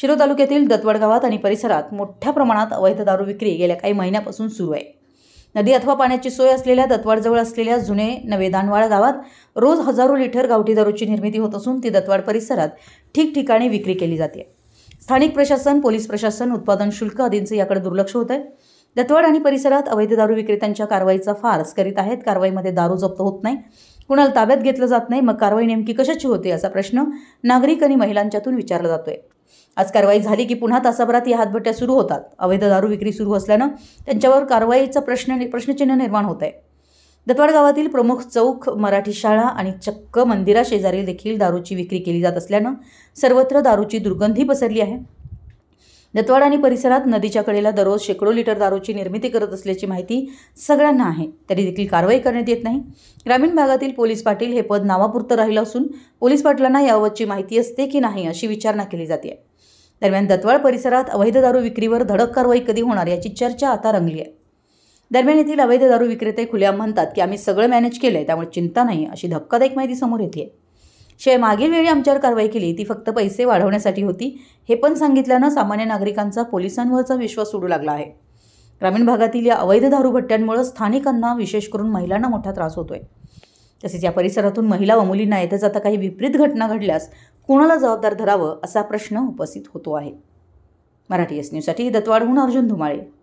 शिरो तालुक्यातील दतवड गावात आणि परिसरात मोठ्या प्रमाणात अवैध दारू विक्री गेल्या काही महिन्यापासून सुरू आहे नदी अथवा पाण्याची सोय असलेल्या दत्तवाडजवळ असलेल्या जुने नवे दानवाळ गावात रोज हजारो लिटर गावठी दारूची निर्मिती होत असून ती दत्तवाड परिसरात ठिकठिकाणी विक्री केली जाते स्थानिक प्रशासन पोलीस प्रशासन उत्पादन शुल्क आदींचं याकडे दुर्लक्ष होत आहे दत्तवाड आणि परिसरात अवैध दारू विक्रेत्यांच्या कारवाईचा फारस करीत आहेत कारवाईमध्ये दारू जप्त होत नाही कुणाला ताब्यात घेतलं जात नाही मग कारवाई नेमकी कशाची होते असा प्रश्न नागरिक आणि महिलांच्यातून विचारला जातोय आज कारवाई झाली की पुन्हा तासाभरात या हातभट्ट्या सुरू होतात अवैध दारू विक्री सुरू असल्यानं त्यांच्यावर कारवाईचा प्रश्न प्रश्नचिन्ह निर्माण होत आहे दतवाड गावातील प्रमुख चौक मराठी शाळा आणि चक्क मंदिराशेजारी देखील दारूची विक्री केली जात असल्यानं सर्वत्र दारूची दुर्गंधी पसरली आहे दत्तवाड आणि परिसरात नदीच्या कडेला दररोज शेकडो लिटर दारूची निर्मिती करत असल्याची माहिती सगळ्यांना आहे तरी देखील कारवाई करण्यात येत नाही ग्रामीण भागातील पोलीस पाटील हे पद नावापुरतं राहिलं असून पोलीस पाटलांना याबाबतची माहिती असते की नाही अशी विचारणा केली जाते दरम्यान दतवाळ परिसरात अवैध दारू विक्रीवर धडक कारवाई कधी होणार याची चर्चा आता रंगली आहे दरम्यान येथील अवैध दारू विक्रेते खुल्या म्हणतात की आम्ही सगळं मॅनेज केलं आहे त्यामुळे चिंता नाही अशी धक्कादायक माहिती समोर येते आहे शिवाय मागील वेळी आमच्यावर कारवाई केली ती फक्त पैसे वाढवण्यासाठी होती हे पण सांगितल्यानं सामान्य नागरिकांचा पोलिसांवरचा विश्वास उडू लागला आहे ग्रामीण भागातील या अवैध दारू दारूभट्ट्यांमुळे स्थानिकांना विशेष करून महिलांना मोठा त्रास होतोय तसेच या परिसरातून महिला व मुलींना येतच आता काही विपरीत घटना घडल्यास कोणाला जबाबदार धरावं असा प्रश्न उपस्थित होतो आहे मराठी एस न्यूजसाठी दत्तवाडहून अर्जुन धुमाळे